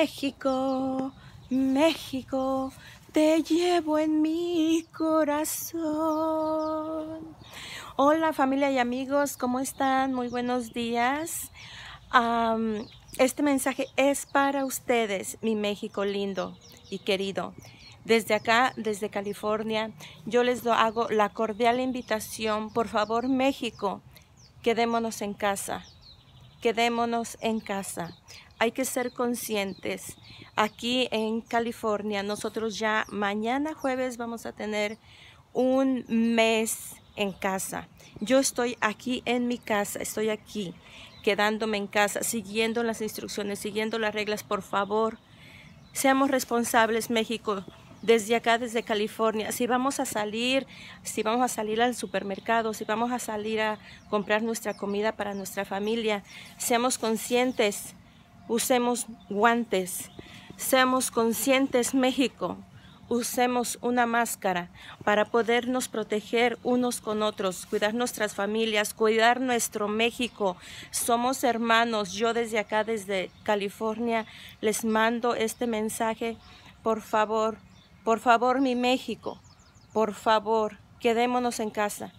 México, México, te llevo en mi corazón. Hola familia y amigos, ¿cómo están? Muy buenos días. este mensaje es para ustedes, mi México lindo y querido. Desde acá, desde California, yo les hago la cordial invitación, por favor México, quedémonos en casa quedémonos en casa. Hay que ser conscientes. Aquí en California, nosotros ya mañana jueves vamos a tener un mes en casa. Yo estoy aquí en mi casa, estoy aquí, quedándome en casa, siguiendo las instrucciones, siguiendo las reglas. Por favor, seamos responsables, México desde acá, desde California, si vamos a salir, si vamos a salir al supermercado, si vamos a salir a comprar nuestra comida para nuestra familia, seamos conscientes, usemos guantes, seamos conscientes México, usemos una máscara para podernos proteger unos con otros, cuidar nuestras familias, cuidar nuestro México. Somos hermanos. Yo desde acá, desde California, les mando este mensaje. Por favor, por favor, mi México, por favor, quedémonos en casa.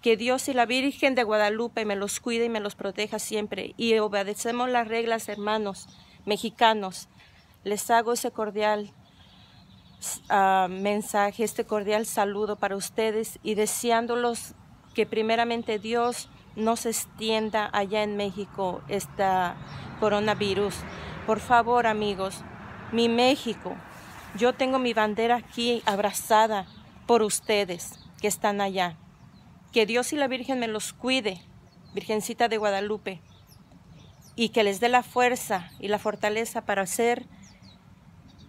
Que Dios y la Virgen de Guadalupe me los cuide y me los proteja siempre. Y obedecemos las reglas, hermanos mexicanos. Les hago ese cordial ah, mensaje, este cordial saludo para ustedes y deseándolos que primeramente Dios no se extienda allá en México esta coronavirus. Por favor, amigos, mi México, yo tengo mi bandera aquí abrazada por ustedes que están allá. Que Dios y la Virgen me los cuide, Virgencita de Guadalupe, y que les dé la fuerza y la fortaleza para ser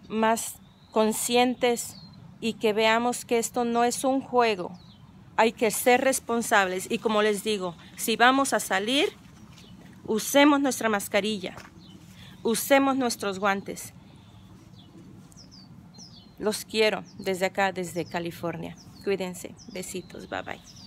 más conscientes y que veamos que esto no es un juego. Hay que ser responsables y como les digo, si vamos a salir, usemos nuestra mascarilla, usemos nuestros guantes los quiero desde acá, desde California. Cuídense. Besitos. Bye bye.